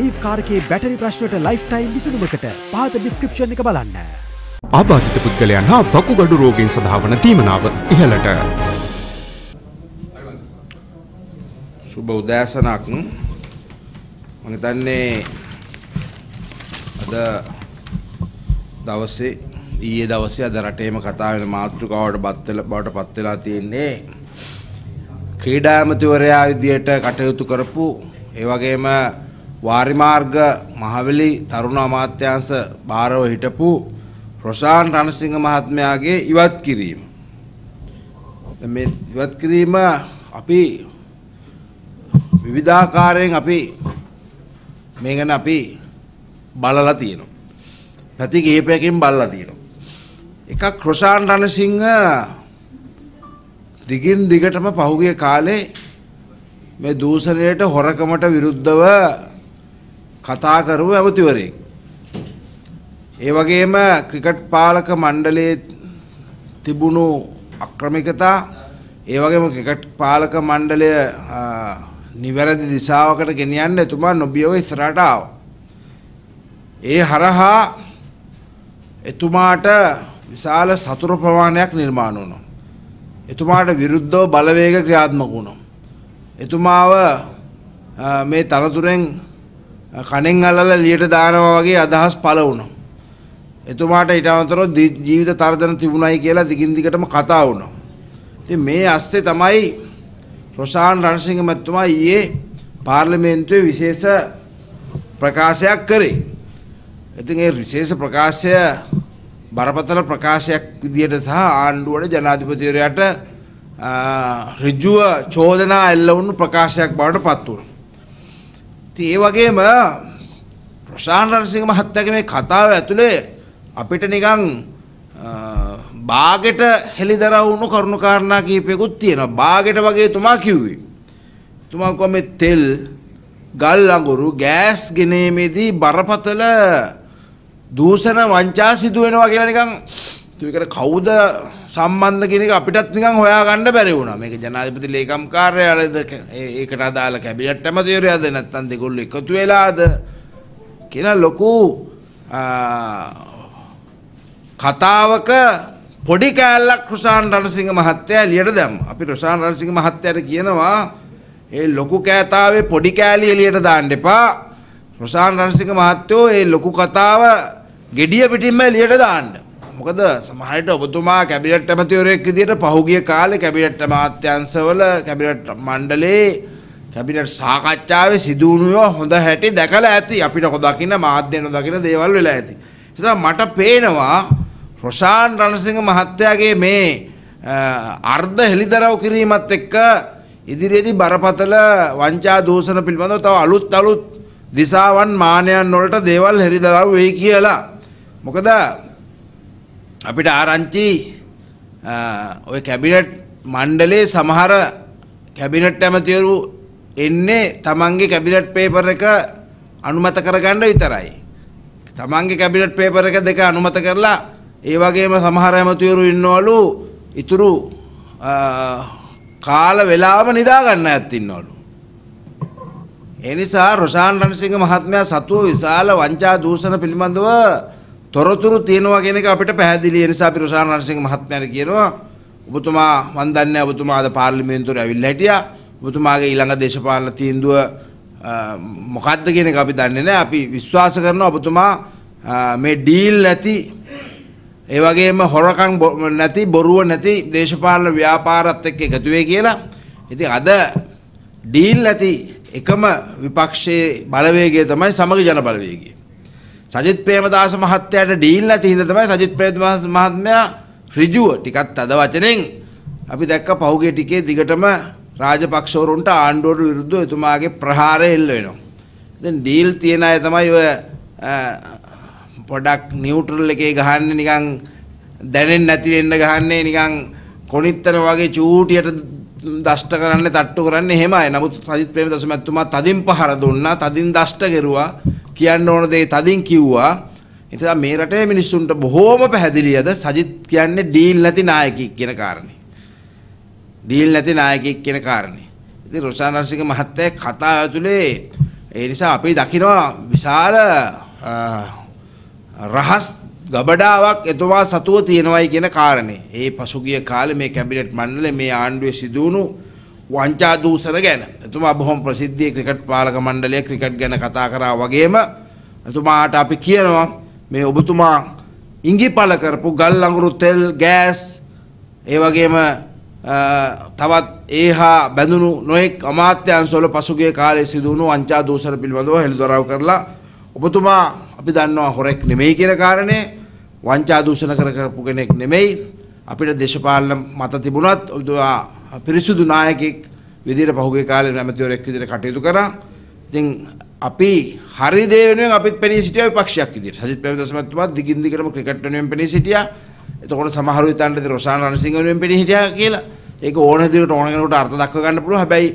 ඒ කාරකේ battery ප්‍රශ්නට lifetime විසුමකට පාත ඩිස්ක්‍රපෂණ එක බලන්න. ආබාධිත පුද්ගලයන් හා වකු ගඩු රෝගෙන් සඳහාවන තීමනාව ඉහලට. සුබ උදෑසනක් මනතන්නේ අද දවස්සේ ඊයේ දවසේ අද රටේම කතා වෙන මාතෘකාවට බත්වල බවට පත් වෙලා තියෙන්නේ ක්‍රීඩා ඇමතිවරයා විදියට කටයුතු කරපු ඒ වගේම වාරිමාර්ග මහවැලි තරුණ අමාත්‍යාංශ භාරව හිටපු රොෂාන් රණසිංහ මහත්මයාගේ ඉවත් කිරීම. මේ ඉවත් කිරීම අපි විවිධාකාරයෙන් අපි මේ ගැන අපි බලලා තියෙනවා. පැති කිහිපයකින් බලලා තියෙනවා. එකක් රොෂාන් රණසිංහ දිගින් දිගටම පහුගිය කාලේ මේ දූෂණයට හොරකමට විරුද්ධව කතා කරපු ඇමතිවරයෙක්. ඒ වගේම ක්‍රිකට් පාලක මණ්ඩලයේ තිබුණු අක්‍රමිකතා ඒ වගේම ක්‍රිකට් පාලක මණ්ඩලය නිවැරදි දිශාවකට ගෙනියන්න එතුමා නොබියව ඉස්සරහට ආවා. ඒ හරහා එතුමාට විශාල සතුරු ප්‍රමාණයක් නිර්මාණ වුණා. එතුමාට විරුද්ධව බලවේග ක්‍රියාත්මක වුණා. එතුමාව මේ තනතුරෙන් කණෙන් අල්ලලා ලියට දානවා වගේ අදහස් පළ වුණා. එතුමාට ඊට අමතරව ජීවිත තර්ජන තිබුණයි කියලා දිගින් දිගටම කතා වුණා. ඉතින් මේ අස්සේ තමයි රොෂාන් රණසිංහ මැතිතුමා ඊයේ පාර්ලිමේන්තුවේ විශේෂ ප්‍රකාශයක් කරේ. ඉතින් ඒ විශේෂ ප්‍රකාශය බරපතල ප්‍රකාශයක් විදිහට සහ ආණ්ඩුවට ජනාධිපතිවරයාට ඍජුව චෝදනා එල්ල වුණු ප්‍රකාශයක් බවට පත් වුණා. ඉතින් ඒ වගේම ප්‍රශාන්ත රණසිංහ මහත්තයාගේ මේ කතාව ඇතුලේ අපිට නිකන් බාගෙට හෙලිදරව් වුණු කරුණු කාරණා කීපයකුත් තියෙනවා. බාගෙට වගේ තුමා කිව්වේ. තුමා කිව්වා මේ තෙල්, ගල් අඟුරු, ගෑස් ගෙනීමේදී බරපතල දූෂණ වංචා සිදු වෙනවා කියලා නිකන් ඒකට කවුද සම්බන්ධ කියන එක අපිටත් නිකන් හොයාගන්න බැරි වුණා. මේක ජනාධිපති ලේකම් කාර්යාලයද ඒකට අදාළ කැබිනට් ඇමතිවරයාද නැත්නම් දෙගොල්ලෝ එකතු වෙලාද කියන ලොකු කතාවක පොඩි කෑල්ලක් රුසාන් රණසිංහ මහත්තයා එළියට දැම්මා. අපි රුසාන් රණසිංහ මහත්තයාට කියනවා ඒ ලොකු කෑතාවේ පොඩි කෑලි එළියට දාන්න එපා. රුසාන් රණසිංහ මහත්තයෝ ඒ ලොකු කතාව gediya පිටින්ම එළියට දාන්න. මොකද සමහරට ඔබතුමා කැබිනට් ඇමතිවරයෙක් විදිහට පහුගිය කාලේ කැබිනට් අමාත්‍යාංශවල කැබිනට් මණ්ඩලයේ කැබිනට් සාකච්ඡාවේ සිදු වුණේ හොඳ හැටි දැකලා ඇති අපිට හොදකින්න මාධ්‍ය නොදකින්න දේවල් වෙලා ඇති. නිසා මට පේනවා රොෂාන් රණසිංහ මහත්තයාගේ මේ අර්ධ හෙළිදරව් කිරීමත් එක්ක ඉදිරියේදී බරපතල වංචා දූෂණ පිළිබඳව තව අලුත් අලුත් දිසාවන් මානයන් වලට දේවල් හෙළිදරව් වෙයි කියලා. මොකද අපිට ආරංචි ඔය කැබිනට් මණ්ඩලේ සමහර කැබිනට් ඇමතිවරු එන්නේ තමන්ගේ කැබිනට් පේපර් එක අනුමත කරගන්න විතරයි. තමන්ගේ කැබිනට් පේපර් එක දෙක අනුමත කරලා ඒ වගේම සමහර ඇමතිවරු ඉන්නවලු ඉතුරු කාල වෙලාව නිදා ගන්න ඇත් ඉන්නවලු. ඒ නිසා රොෂාන් රණසිංහ මහත්මයා සතුව විශාල වංචා දූෂණ පිළිබඳව තොරතුරු තියෙනවා කියන එක අපිට පැහැදිලි. ඒ නිසා අපි රුසාන රණසිංහ මහත්මයාට කියනවා ඔබතුමා මන් දන්නේ ඔබතුමා අද පාර්ලිමේන්තුවට ඇවිල්ලා හිටියා. ඔබතුමාගේ ඊළඟ දේශපාලන තීන්දුව මොකක්ද කියන එක අපි දන්නේ නැහැ. අපි විශ්වාස කරනවා ඔබතුමා මේ ඩීල් නැති ඒ වගේම හොරකම් නැති බොරුව නැති දේශපාලන ව්‍යාපාරත් එක්ක එකතු වෙයි කියලා. ඉතින් අද ඩීල් නැති එකම විපක්ෂයේ බලවේගය තමයි සමග ජන බලවේගය. සජිත් ප්‍රේමදාස මහත්තයාට ඩීල් නැති හින්දා තමයි සජිත් ප්‍රේමදාස මහත්මයා ඍජුව ටිකක් තද වචනෙන් අපි දැක්ක පහුගිය ටිකේ දිගටම රාජපක්ෂවරුන්ට ආණ්ඩුවට විරුද්ධව එතුමාගේ ප්‍රහාරය එල්ල වෙනවා. ඉතින් ඩීල් තියන අය තමයි ඔය පොඩක් නියුට්‍රල් එකේ ගහන්නේ නිකන් දැනෙන්නේ නැති වෙන්න ගහන්නේ නිකන් කොණිත්තර වගේ චූටියට දෂ්ට කරන්න තට්ටු කරන්න හෙමයි නමුත් සජිත් ප්‍රේම දසමැත්තුමා තදින් පහර දුන්නා තදින් දෂ්ට කෙරුවා කියන්න ඕන දේ තදින් කිව්වා එතදා මේ රටේ මිනිස්සුන්ට බොහෝම පැහැදිලියද සජිත් කියන්නේ ඩීල් නැති නායකයෙක් කියන කාරණේ ඩීල් නැති නායකයෙක් කියන කාරණේ ඉතින් රොෂාන් අර්සික මහත්තයා කතා ඇතුලේ ඒ නිසා අපි දකිනවා විශාල රහස් ගබඩාවක් එතුමා සතුව තියෙනවයි කියන කාරණේ. ඒ පසුගිය කාලේ මේ කැබිනට් මණ්ඩලය මේ ආණ්ඩුවේ සිදුවුණු වංචා දූෂණ ගැන එතුමා බොහොම ප්‍රසිද්ධ ක්‍රිකට් පාලක මණ්ඩලය ක්‍රිකට් ගැන කතා කරා වගේම එතුමාට අපි කියනවා මේ ඔබතුමා ඉංගිපල කරපු ගල් අඟුරු තෙල් ගෑස් ඒ වගේම තවත් ඒහා බැඳුණු නොයෙක් අමාත්‍යංශවල පසුගිය කාලේ සිදුවුණු වංචා දූෂණ පිළිබඳව හෙළිදරව් කරලා ඔබතුමා අපි දන්නවා හොරෙක් නෙමෙයි කියන කාරණය වංචා දූෂණ කර කරපු කෙනෙක් නෙමෙයි අපිට දේශපාලන මත තිබුණත් ඔබතුමා පිරිසුදු නායකෙක් විදිහට පහුගිය කාලේ නැමැතිවරෙක් විදිහට කටයුතු කරා. ඉතින් අපි හරි දේ වෙනුවෙන් අපිත් පෙනී සිටියා විපක්ෂයක් විදිහට. සජිත් ප්‍රේමදාස මහත්මයා දිගින් දිගටම ක්‍රිකට් වෙනුවෙන් පෙනී සිටියා. එතකොට සමහරු හිතන්නේ රොෂාන් රණසිංහ වෙනුවෙන් පෙනී හිටියා කියලා. ඒක ඕන විදිහට ඕන කෙනෙකුට අර්ථ දක්ව ගන්න පුළුවන්. හැබැයි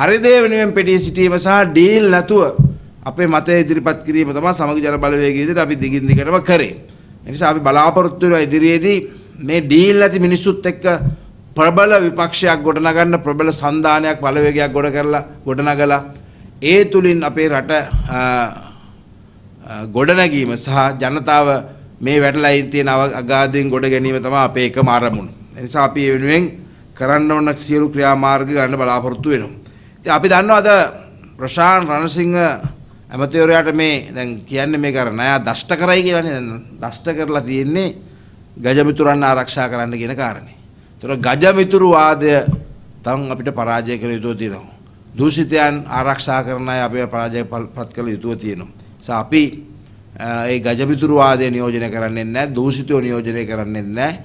හරි දේ වෙනුවෙන් පෙනී සිටීම සහ ඩීල් නැතුව අපේ මතය ඉදිරිපත් කිරීම තමයි සමග ජන බලවේගය විදිහට අපි දිගින් දිගටම කරේ. ඒ නිසා අපි බලාපොරොත්තු වෙන ඉදිරියේදී මේ ඩීල් නැති මිනිස්සුත් එක්ක ප්‍රබල විපක්ෂයක් ගොඩනගන්න ප්‍රබල සන්ධානයක් බලවේගයක් ගොඩ කරලා ගොඩනගලා ඒ තුලින් අපේ රට ගොඩනැගීම සහ ජනතාව මේ වැටලා තියෙන අගාධයෙන් ගොඩ ගැනීම තමයි අපේ එකම අරමුණ. ඒ නිසා අපි වෙනුවෙන් කරන්න ඕන සියලු ක්‍රියාමාර්ග ගන්න බලාපොරොත්තු වෙනවා. ඉතින් අපි දන්නවා අද ප්‍රශාන් රණසිංහ ඇමතිවරයාට මේ දැන් කියන්නේ මේක අර ණය දෂ්ට කරයි කියලානේ දැන් දෂ්ට කරලා තියෙන්නේ ගජමිතුරන් ආරක්ෂා කරන්න කියන කාරණේ. ඒතර ගජමිතුරු වාදය තම අපිට පරාජය කළ යුතුව තියෙනවා. දූෂිතයන් ආරක්ෂා කරන අය අපේ පරාජයපත් කළ යුතුව තියෙනවා. ඒස අපි ඒ ගජමිතුරු වාදය නියෝජනය කරන්නේ නැහැ, දූෂිතයෝ නියෝජනය කරන්නේ නැහැ.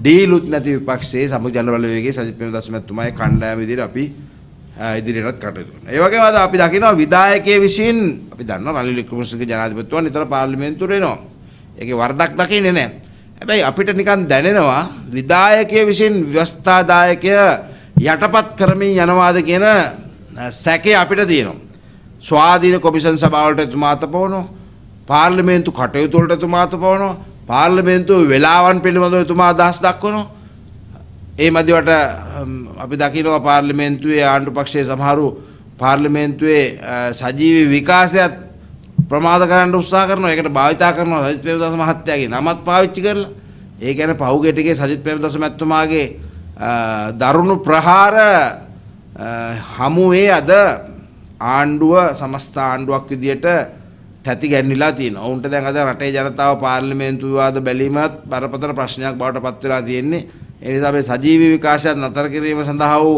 ඩීලුත් නැති විපක්ෂයේ සමග ජනබල වේගයේ සජිත් ප්‍රේමදාස මහත්මයා කණ්ඩායම විදිහට අපි ඉදිරියටත් කටයුතු කරනවා. ඒ වගේම අද අපි දකිනවා විධායකයේ විසින් අපි දන්නවා රනිල් වික්‍රමසිංහ ජනාධිපතිතුමා නිතර පාර්ලිමේන්තුවට එනවා. ඒකේ වරදක් දකින්නේ නැහැ. හැබැයි අපිට නිකන් දැනෙනවා විධායකයේ විසින් ව්‍යවස්ථාදායකය යටපත් කරමින් යනවාද කියන සැකේ අපිට තියෙනවා. ස්වාධීන කොමිෂන් සභාවලට එතුමා අතපවනවා. පාර්ලිමේන්තු කටයුතු වලට එතුමා අතපවනවා. පාර්ලිමේන්තුව වේලාවන් පිළිබඳව එතුමා අදහස් දක්වනවා. ඒ මදිවට අපි දකිනවා පාර්ලිමේන්තුවේ ආණ්ඩු පක්ෂයේ සමහරු පාර්ලිමේන්තුවේ සජීවී විකාශයත් ප්‍රමාද කරන්න උත්සාහ කරනවා. ඒකට භාවිතා කරනවා සජිත් ප්‍රේමදාස මහත්තයාගේ නමත් පාවිච්චි කරලා. ඒ කියන්නේ පහුගෙටගේ සජිත් ප්‍රේමදාස මහත්මයාගේ දරුණු ප්‍රහාර හමුවේ අද ආණ්ඩුව සමස්ත ආණ්ඩුවක් විදියට තැති ගැන්විලා තියෙනවා. ඔවුන්ට දැන් අද රටේ ජනතාව පාර්ලිමේන්තු විවාද බැලීමත් බරපතල ප්‍රශ්නයක් බවට පත් වෙලා තියෙන්නේ. ඒ නිසා මේ සජීවී විකාශයත් නතර කිරීම සඳහා වූ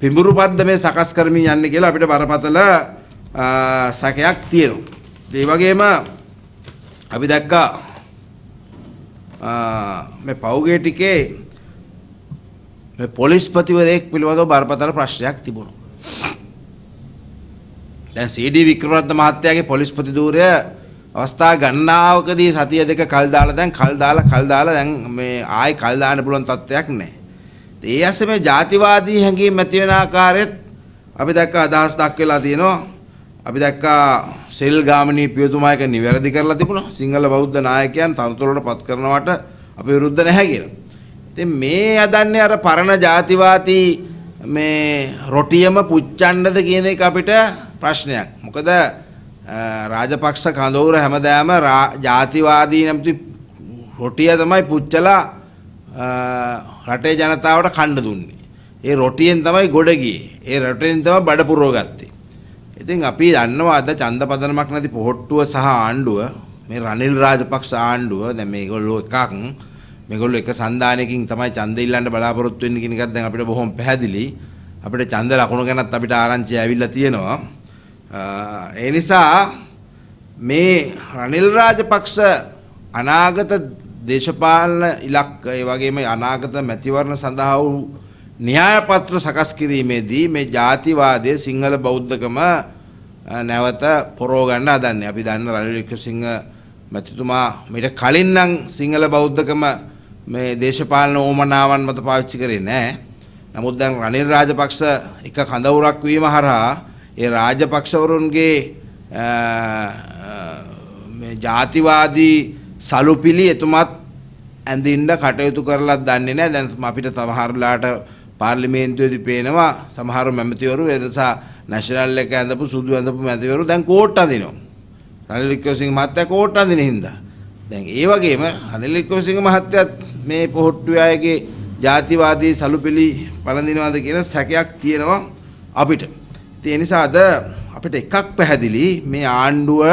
පිඹුරු පද්දමේ සකස් කරමින් යන්නේ කියලා අපිට බරපතල සැකයක් තියෙනවා. ඒ වගේම අපි දැක්කා මේ පවුගේ ටිකේ මේ පොලිස්පතිවරයෙක් පිළිබඳව බරපතල ප්‍රශ්නයක් තිබුණා. දැන් සීඩී වික්‍රමරත්න මහත්තයාගේ පොලිස්පති ධූරය අවස්ථා ගණනාවකදී සතිය දෙක කල් දාලා දැන් කල් දාලා කල් දාලා දැන් මේ ආයි කල් දාන්න පුළුවන් තත්ත්වයක් නැහැ. ඒ ඇස්සේ මේ ಜಾතිවාදී හැඟීම් ඇති වෙන ආකාරයත් අපි දැක්ක අදහස් දක්වලා තියෙනවා. අපි දැක්කා සෙල් ගාමිණී පියතුමා එක නිවැරදි කරලා තිබුණා. සිංහල බෞද්ධ නායකයන් තනතුරට පත් කරනවට අපි විරුද්ධ නැහැ කියලා. ඉතින් මේ යදන්නේ අර පරණ ಜಾතිවාදී මේ රොටියම පුච්චන්නද කියන එක අපිට ප්‍රශ්නයක්. මොකද රාජපක්ෂ කඳවුර හැමදාම ජාතිවාදී නැමති රොටිය තමයි පුච්චලා රටේ ජනතාවට කණ්ඩ දුන්නේ. ඒ රොටියෙන් තමයි ගොඩ ගියේ. ඒ රොටියෙන් තමයි බඩ පුරව ගත්තේ. ඉතින් අපි දන්නවා අද ඡන්ද පදනමක් නැති පොහට්ටුව සහ ආණ්ඩුව මේ රනිල් රාජපක්ෂ ආණ්ඩුව දැන් මේගොල්ලෝ එකක් මේගොල්ලෝ එක සන්දානයකින් තමයි ඡන්ද ඉල්ලන්න බලාපොරොත්තු වෙන්නේ කියන එකත් දැන් අපිට බොහොම පැහැදිලි. අපිට ඡන්ද ලකුණු ගැනත් අපිට ආරංචි ඇවිල්ලා තියෙනවා. ඒ නිසා මේ රනිල් රාජපක්ෂ අනාගත දේශපාලන ඉලක්ක ඒ වගේම අනාගත මැතිවරණ සඳහා වූ න්‍යාය පත්‍ර සකස් කිරීමේදී මේ ජාතිවාදය සිංහල බෞද්ධකම නැවත පොරෝ ගන්න හදන්නේ. අපි දන්න රනිල් වික්‍රමසිංහ මැතිතුමා මීට කලින් නම් සිංහල බෞද්ධකම මේ දේශපාලන ඕමනාවන් මත පාවිච්චි කරේ නැහැ. නමුත් දැන් රනිල් රාජපක්ෂ එක කඳවුරක් වීම හරහා ඒ රාජපක්ෂවරුන්ගේ ජාතිවාදී සලුපිලි එතුමත් ඇඳින්ඩ කටයුතු කරලත් දන්නේ නෑ දැන් අපිට තමහරලාට පාර්ලිමේන්තුවේදී පේනවා සමහර මැමතිවරු එදසා නැශනල් එක ඇඳපු සුදු ඇඳපු මැතිවරු දැන් කෝට් අදිනවා. රනිල් වික්‍රමසිංහ මහත්තයා කෝට් අදින හින්දා. දැන් ඒ වගේම රනිල් වික්‍රමසිංහ මහත්තයාත් මේ පොහොට්ටුවේ අයගේ ජාතිවාදී සලුපිලි පළඳිනවාද කියන සැකයක් තියෙනවා අපිට. ඉතින් ඒ නිසා අද අපිට එකක් පැහැදිලි මේ ආණ්ඩුව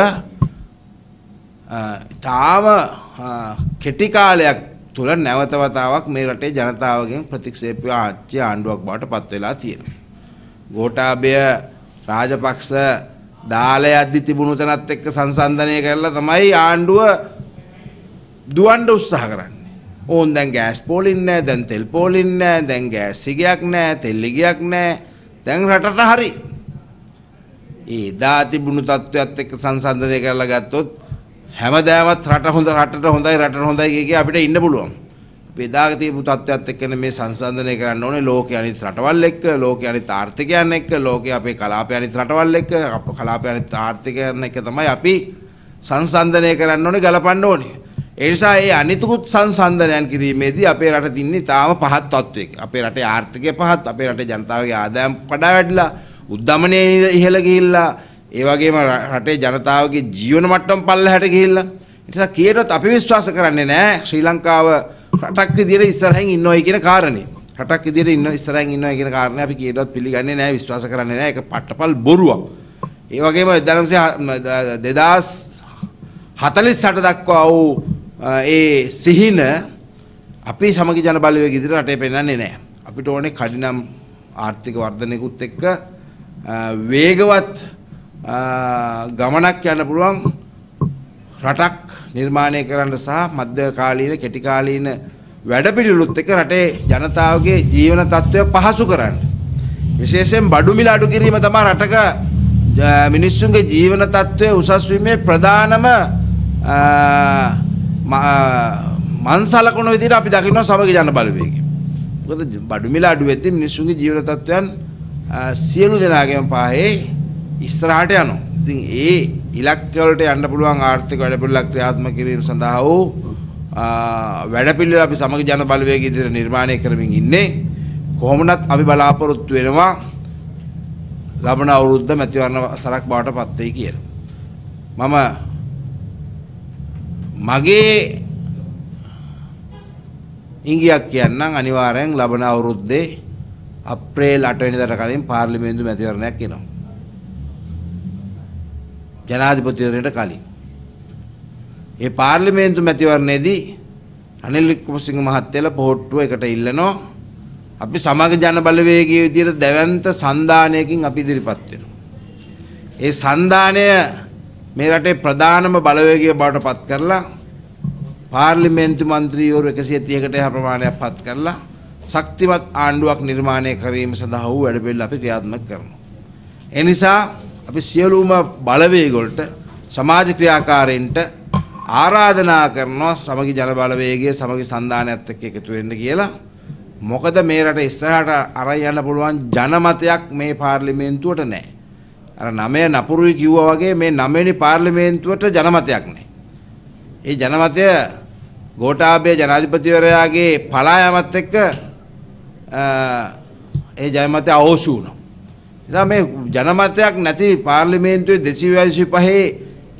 තාම කෙටි කාලයක් තුල නැවත වතාවක් මේ රටේ ජනතාවගෙන් ප්‍රතික්ෂේප ආච්චි ආණ්ඩුවක් බවට පත් වෙලා තියෙනවා. ගෝඨාභය රාජපක්ෂ දාලේ අද්දි තිබුණු තැනත් එක්ක සංසන්දනය කරලා තමයි ආණ්ඩුව දුවන්න උත්සාහ කරන්නේ. ඕන් දැන් ගෑස් පෝලින් නැහැ, දැන් තෙල් පෝලින් නැහැ, දැන් ගෑස් සිගයක් නැහැ, තෙල් ඉගයක් නැහැ. දැන් රටට හරි ඒ එදා තිබුණු තත්ත්වයක් එක්ක සංසන්දනය කරලා ගත්තොත් හැමදාමත් රට හොඳ රටට හොඳයි රටට හොඳයි කිය අපිට ඉන්න පුළුවන්. අපි එදා තිබු තත්ත්වයක් එක්කනේ මේ සංසන්දනය කරන්න ඕනේ ලෝකයේ අනිත් රටවල් එක්ක, ලෝකයේ අනිත් ආර්ථිකයන් එක්ක, ලෝකයේ අපේ කලාපය අනිත් රටවල් එක්ක, අපේ කලාපය අනිත් ආර්ථිකයන් එක්ක තමයි අපි සංසන්දනය කරන්න ඕනේ ගලපන්න ඕනේ. ඒ නිසා මේ අනිතුකුත් සංසන්දනයන් කිරීමේදී අපේ රට තින්නේ තාම පහත් තත්ත්වයක. අපේ රටේ ආර්ථිකය පහත්, අපේ රටේ ජනතාවගේ ආදායම් කඩා වැටිලා උද්දමනය ඉහළ ගිහිල්ලා ඒ වගේම රටේ ජනතාවගේ ජීවන මට්ටම පල්ලහැට ගිහිල්ලා ඒ නිසා කීයටත් අපි විශ්වාස කරන්නේ නැහැ ශ්‍රී ලංකාව රටක් විදියට ඉස්සරහින් ඉන්නවයි කියන කාරණේ. රටක් විදියට ඉන්න ඉස්සරහින් ඉන්නවයි කියන කාරණේ අපි කීයටත් පිළිගන්නේ නැහැ විශ්වාස කරන්නේ නැහැ ඒක පට්ටපල් බොරුවක්. ඒ වගේම 2048 දක්වා වූ ඒ සිහින අපේ සමගි ජන බලවේග ඉදිරියට රටේ පෙන්වන්නේ නැහැ. අපිට ඕනේ කඩිනම් ආර්ථික වර්ධනයකුත් එක්ක වේගවත් ගමනක් යන්න පුළුවන් රටක් නිර්මාණය කරන්න සහ මධ්‍යකාලීන කෙටිකාලීන වැඩපිළිවෙලුත් එක්ක රටේ ජනතාවගේ ජීවන තත්ත්වය පහසු කරන්න. විශේෂයෙන් බඩු මිල අඩු කිරීම තමයි රටක මිනිස්සුන්ගේ ජීවන තත්ත්වය උසස් වීමේ ප්‍රධානම මන්සලකන විදිහට අපි දකිනවා සමග ජන බලවේගය. මොකද බඩු මිල අඩු වෙද්දී මිනිස්සුන්ගේ ජීවන තත්ත්වයන් සියලු දෙනාගේම පාහේ ඉස්සරහට යනවා. ඉතින් ඒ ඉලක්කවලට යන්න පුළුවන් ආර්ථික වැඩපිළිවෙළක් ක්‍රියාත්මක කිරීම සඳහා වූ වැඩපිළිවෙල අපි සමග ජන බලවේග ඉදිරියට නිර්මාණය කරමින් ඉන්නේ. කොහොමනත් අපි බලාපොරොත්තු වෙනවා ලබන අවුරුද්ද මැතිවරණ සරක් බවට පත් වෙයි කියලා. මම මගේ ඉංගියක් කියන්නම් අනිවාර්යෙන් ලබන අවුරුද්දේ අප්‍රේල් 8 වෙනිදාට කලින් පාර්ලිමේන්තු මැතිවරණයක් එනවා. ජනාධිපතිවරණයට කලින්. ඒ පාර්ලිමේන්තු මැතිවරණයේදී අනිල් වික්‍රමසිංහ මහත්තයලා පොහොට්ටුව එකට ඉල්ලනවා. අපි සමාජ ජන බලවේගයේ විදියට දැවැන්ත සන්දානයකින් අපි ඉදිරිපත් වෙනවා. ඒ සන්දානය මේ රටේ ප්‍රධානම බලවේගය බවට පත් කරලා පාර්ලිමේන්තු මන්ත්‍රීවරු 130කට එහා ප්‍රමාණයක් පත් කරලා ශක්තිමත් ආණ්ඩුවක් නිර්මාණය කිරීම සඳහා වූ වැඩපිළිවෙල අපි ක්‍රියාත්මක කරනවා. ඒ නිසා අපි සියලුම බලවේගවලට සමාජ ක්‍රියාකාරීන්ට ආරාධනා කරනවා සමගි ජන බලවේගයේ සමගි සන්දානයත් එක්ක එකතු වෙන්න කියලා. මොකද මේ රට ඉස්සරහට අරන් යන්න පුළුවන් ජනමතයක් මේ පාර්ලිමේන්තුවට නැහැ. අර නමය නපුරුයි කිව්වා වගේ මේ නවවෙනි පාර්ලිමේන්තුවට ජනමතයක් නැහැ. ඒ ජනමතය ගෝඨාභය ජනාධිපතිවරයාගේ පලා යාමත් එක්ක ඒ ජයමතය අවෝසු වුණා. නිසා මේ ජනමතයක් නැති පාර්ලිමේන්තුවේ දෙසී වැසි පහේ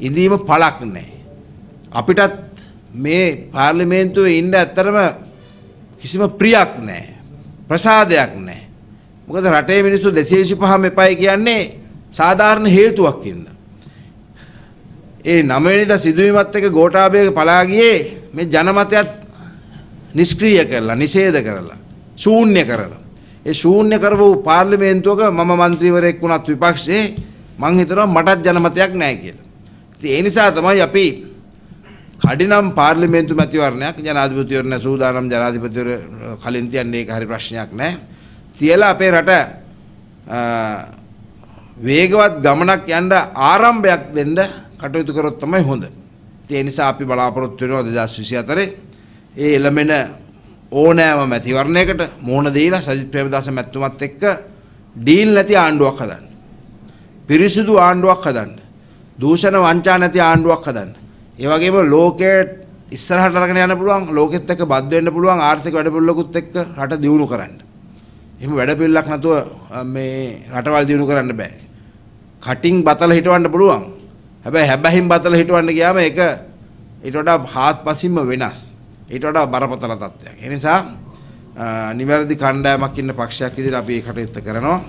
ඉඳීම පලක් නෑ. අපිටත් මේ පාර්ලිමේන්තුව ඉන්ඩ ඇත්තරම කිසිම ප්‍රියක් නෑ. ප්‍රසාදයක් නෑ. මොකද රටේ මිනිස්සු දෙසේසි පහම එපයි කියන්නේ සාධාරණ හේතුවක් ඉන්න. ඒ නමවෙනිද සිදුවීමත් එක ගෝටාභයක පලාගියේ මේ ජනමතයත් නිස්ක්‍රීය කරලා නිසේද කරලා. ශූන්‍ය කරලා. ඒ ශූන්‍ය කරපු පාර්ලිමේන්තුවක මම මන්ත්‍රීවරයෙක් වුණත් විපක්ෂයේ මං හිතනවා මටත් ජනමතයක් නැහැ කියලා. ඉතින් ඒ නිසා තමයි අපි කඩිනම් පාර්ලිමේන්තු මැතිවරණයක් ජනාධිපතිවරණ සූදානම් ජනාධිපතිවර කලින් තියන්නේ ඒක හරි ප්‍රශ්නයක් නෑ. තියලා අපේ රට වේගවත් ගමනක් යන්න ආරම්භයක් දෙන්න කටයුතු කරොත් තමයි හොඳ. ඒ නිසා අපි බලාපොරොත්තු වෙනවා 2024 ඒ එළමෙන ඕනෑම මැතිවරණයකට මුහුණ දීලා සජිත් ප්‍රේමදාස මැතිතුමත් එක්ක ඩීල් නැති ආණ්ඩුවක් හදන්න. පිරිසිදු ආණ්ඩුවක් හදන්න. දූෂණ වංචා නැති ආණ්ඩුවක් හදන්න. ඒ වගේම ලෝකයේ ඉස්සරහට අරගෙන යන්න පුළුවන් ලෝකෙත් එක්ක බද්ධ වෙන්න පුළුවන් ආර්ථික වැඩපිළිවෙලකුත් එක්ක රට දියුණු කරන්න. එහෙම වැඩපිළිවෙලක් නැතුව මේ රටවල් දියුණු කරන්න බෑ. කටින් බතල හිටවන්න පුළුවන්. හැබැයි හැබැයිම් බතල හිටවන්න ගියාම ඒක ඊට වඩා හාත්පසින්ම වෙනස්. ඊට වඩා බරපතල තත්ත්වයක්. ඒ නිසා නිවැරදි කණ්ඩායමක් ඉන්න පක්ෂයක් ඉදිරියට අපි ඒ කටයුත්ත කරනවා.